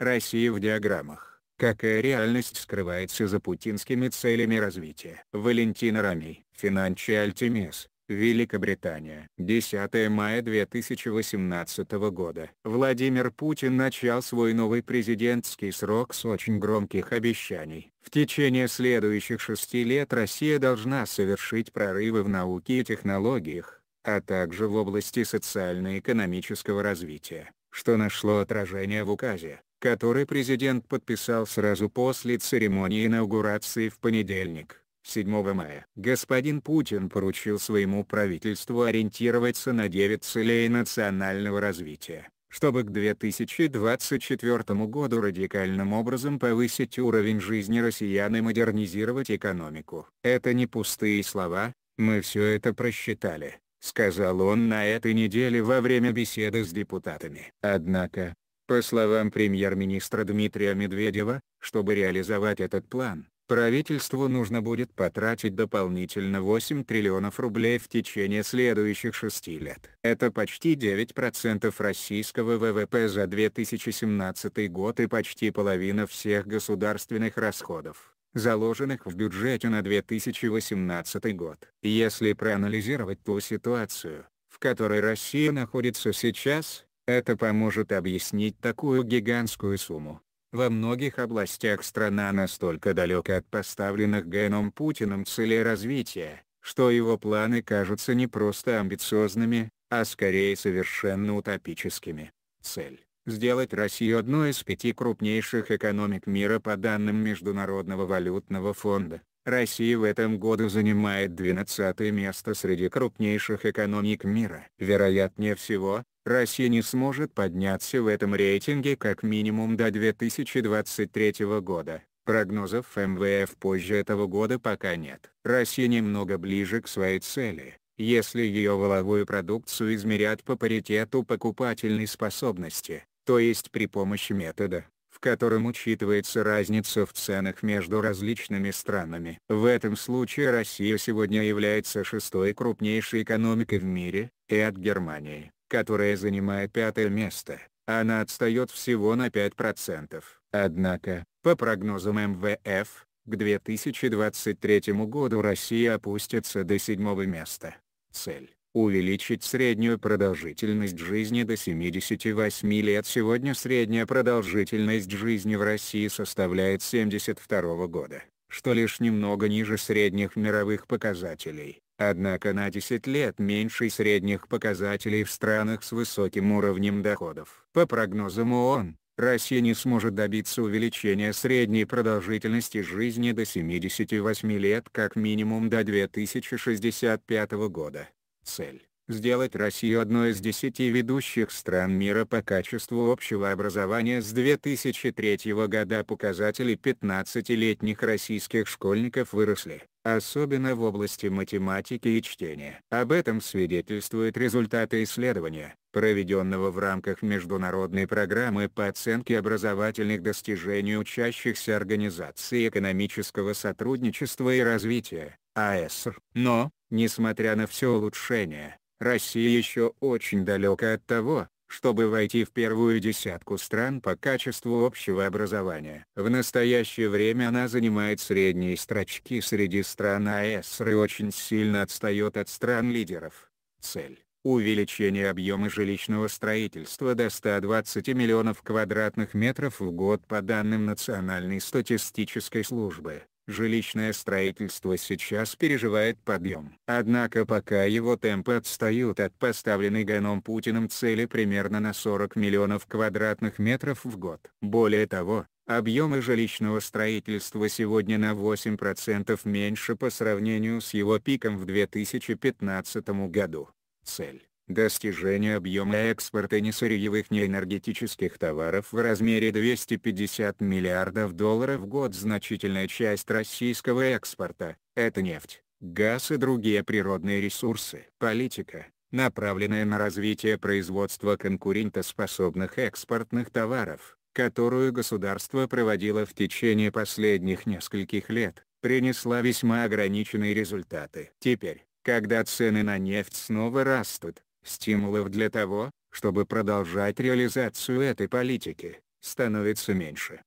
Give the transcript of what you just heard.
Россия в диаграммах. Какая реальность скрывается за путинскими целями развития? Валентина Рамей, Financial Times, Великобритания. 10 мая 2018 года. Владимир Путин начал свой новый президентский срок с очень громких обещаний. В течение следующих шести лет Россия должна совершить прорывы в науке и технологиях, а также в области социально-экономического развития что нашло отражение в указе, который президент подписал сразу после церемонии инаугурации в понедельник, 7 мая. Господин Путин поручил своему правительству ориентироваться на 9 целей национального развития, чтобы к 2024 году радикальным образом повысить уровень жизни россиян и модернизировать экономику. Это не пустые слова, мы все это просчитали сказал он на этой неделе во время беседы с депутатами. Однако, по словам премьер-министра Дмитрия Медведева, чтобы реализовать этот план, правительству нужно будет потратить дополнительно 8 триллионов рублей в течение следующих 6 лет. Это почти 9% российского ВВП за 2017 год и почти половина всех государственных расходов заложенных в бюджете на 2018 год. Если проанализировать ту ситуацию, в которой Россия находится сейчас, это поможет объяснить такую гигантскую сумму. Во многих областях страна настолько далека от поставленных Геном Путиным целей развития, что его планы кажутся не просто амбициозными, а скорее совершенно утопическими. Цель сделать Россию одной из пяти крупнейших экономик мира по данным Международного валютного фонда. Россия в этом году занимает 12 место среди крупнейших экономик мира. Вероятнее всего, Россия не сможет подняться в этом рейтинге как минимум до 2023 года. Прогнозов МВФ позже этого года пока нет. Россия немного ближе к своей цели, если ее воловую продукцию измерят по паритету покупательной способности то есть при помощи метода, в котором учитывается разница в ценах между различными странами. В этом случае Россия сегодня является шестой крупнейшей экономикой в мире, и от Германии, которая занимает пятое место, она отстает всего на 5%. Однако, по прогнозам МВФ, к 2023 году Россия опустится до седьмого места. Цель увеличить среднюю продолжительность жизни до 78 лет. Сегодня средняя продолжительность жизни в России составляет 72 года, что лишь немного ниже средних мировых показателей, однако на 10 лет меньше средних показателей в странах с высоким уровнем доходов. По прогнозам ООН, Россия не сможет добиться увеличения средней продолжительности жизни до 78 лет как минимум до 2065 года. Цель – сделать Россию одной из десяти ведущих стран мира по качеству общего образования с 2003 года показатели 15-летних российских школьников выросли, особенно в области математики и чтения. Об этом свидетельствуют результаты исследования, проведенного в рамках международной программы по оценке образовательных достижений учащихся Организации экономического сотрудничества и развития, АЭСР. Но, Несмотря на все улучшение, Россия еще очень далека от того, чтобы войти в первую десятку стран по качеству общего образования. В настоящее время она занимает средние строчки среди стран АСР и очень сильно отстает от стран-лидеров. Цель – увеличение объема жилищного строительства до 120 миллионов квадратных метров в год по данным Национальной статистической службы жилищное строительство сейчас переживает подъем. Однако пока его темпы отстают от поставленной Ганом Путиным цели примерно на 40 миллионов квадратных метров в год. Более того, объемы жилищного строительства сегодня на 8% меньше по сравнению с его пиком в 2015 году. Цель достижение объема экспорта несырьевых неэнергетических товаров в размере 250 миллиардов долларов в год значительная часть российского экспорта – это нефть, газ и другие природные ресурсы. Политика, направленная на развитие производства конкурентоспособных экспортных товаров, которую государство проводило в течение последних нескольких лет, принесла весьма ограниченные результаты. Теперь, когда цены на нефть снова растут, Стимулов для того, чтобы продолжать реализацию этой политики, становится меньше.